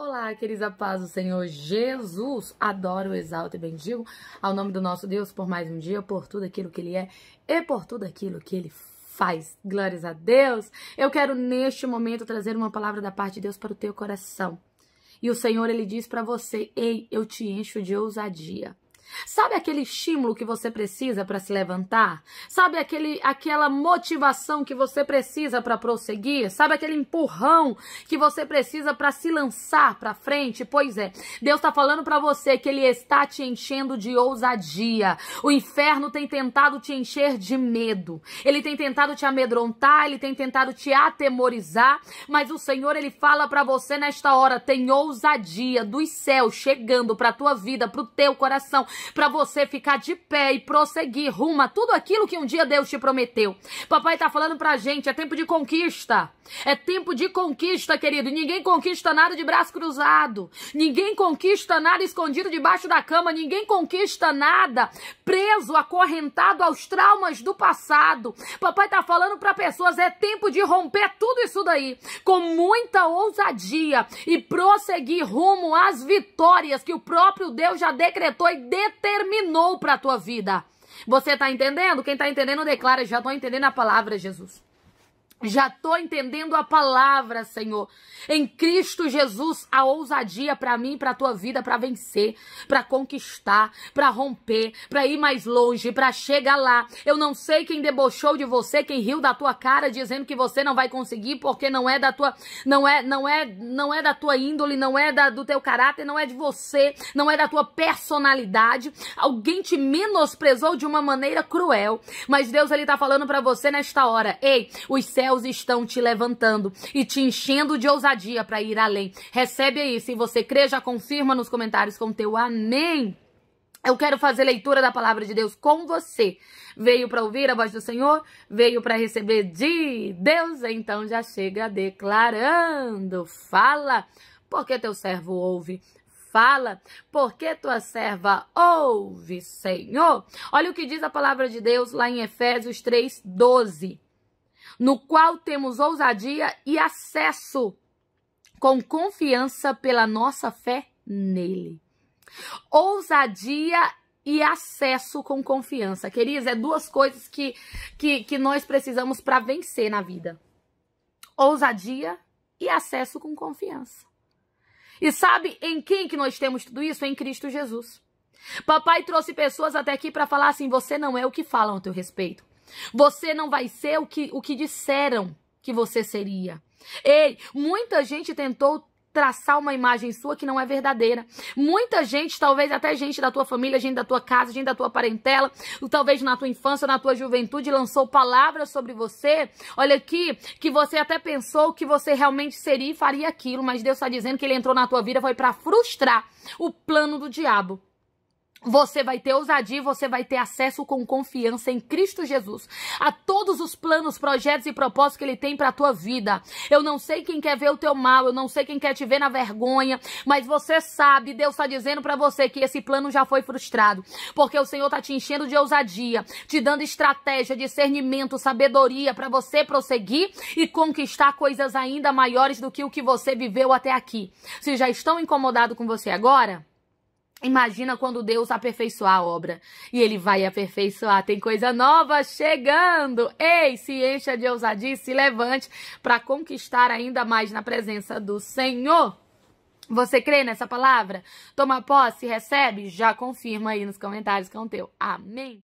Olá, queridos, a paz do Senhor Jesus. Adoro, exalto e bendigo ao nome do nosso Deus por mais um dia, por tudo aquilo que Ele é e por tudo aquilo que Ele faz. Glórias a Deus. Eu quero, neste momento, trazer uma palavra da parte de Deus para o teu coração. E o Senhor, Ele diz para você, ei, eu te encho de ousadia. Sabe aquele estímulo que você precisa para se levantar? Sabe aquele, aquela motivação que você precisa para prosseguir? Sabe aquele empurrão que você precisa para se lançar para frente? Pois é, Deus está falando para você que Ele está te enchendo de ousadia. O inferno tem tentado te encher de medo. Ele tem tentado te amedrontar, ele tem tentado te atemorizar, mas o Senhor ele fala para você nesta hora, tem ousadia dos céus chegando para tua vida, para o teu coração para você ficar de pé e prosseguir rumo a tudo aquilo que um dia Deus te prometeu. Papai tá falando pra gente, é tempo de conquista. É tempo de conquista, querido. Ninguém conquista nada de braço cruzado. Ninguém conquista nada escondido debaixo da cama. Ninguém conquista nada preso, acorrentado aos traumas do passado. Papai tá falando para pessoas: é tempo de romper tudo isso daí com muita ousadia e prosseguir rumo às vitórias que o próprio Deus já decretou e determinou para tua vida. Você tá entendendo? Quem tá entendendo declara, já tô entendendo a palavra, Jesus. Já tô entendendo a palavra, Senhor. Em Cristo Jesus, a ousadia para mim, para a tua vida, para vencer, para conquistar, para romper, para ir mais longe, para chegar lá. Eu não sei quem debochou de você, quem riu da tua cara dizendo que você não vai conseguir porque não é da tua, não é, não é, não é da tua índole, não é da, do teu caráter, não é de você, não é da tua personalidade. Alguém te menosprezou de uma maneira cruel, mas Deus ele tá falando para você nesta hora. Ei, os céus céus estão te levantando e te enchendo de ousadia para ir além. Recebe aí, se você crê, já confirma nos comentários com teu amém. Eu quero fazer leitura da palavra de Deus com você. Veio para ouvir a voz do Senhor? Veio para receber de Deus? Então já chega declarando. Fala, porque teu servo ouve. Fala, porque tua serva ouve, Senhor. Olha o que diz a palavra de Deus lá em Efésios 3, 12 no qual temos ousadia e acesso com confiança pela nossa fé nele. Ousadia e acesso com confiança. Queridos, é duas coisas que, que, que nós precisamos para vencer na vida: ousadia e acesso com confiança. E sabe em quem que nós temos tudo isso? Em Cristo Jesus. Papai trouxe pessoas até aqui para falar assim: você não é o que falam a teu respeito. Você não vai ser o que, o que disseram que você seria. Ei, muita gente tentou traçar uma imagem sua que não é verdadeira. Muita gente, talvez até gente da tua família, gente da tua casa, gente da tua parentela, talvez na tua infância, na tua juventude, lançou palavras sobre você. Olha aqui, que você até pensou que você realmente seria e faria aquilo, mas Deus está dizendo que ele entrou na tua vida foi para frustrar o plano do diabo. Você vai ter ousadia, você vai ter acesso com confiança em Cristo Jesus a todos os planos, projetos e propósitos que Ele tem para a tua vida. Eu não sei quem quer ver o teu mal, eu não sei quem quer te ver na vergonha, mas você sabe, Deus está dizendo para você que esse plano já foi frustrado, porque o Senhor está te enchendo de ousadia, te dando estratégia, discernimento, sabedoria para você prosseguir e conquistar coisas ainda maiores do que o que você viveu até aqui. Se já estão incomodados com você agora, Imagina quando Deus aperfeiçoar a obra. E ele vai aperfeiçoar. Tem coisa nova chegando. Ei, se encha de ousadia, se levante para conquistar ainda mais na presença do Senhor. Você crê nessa palavra? Toma posse, recebe? Já confirma aí nos comentários que é o teu. Amém.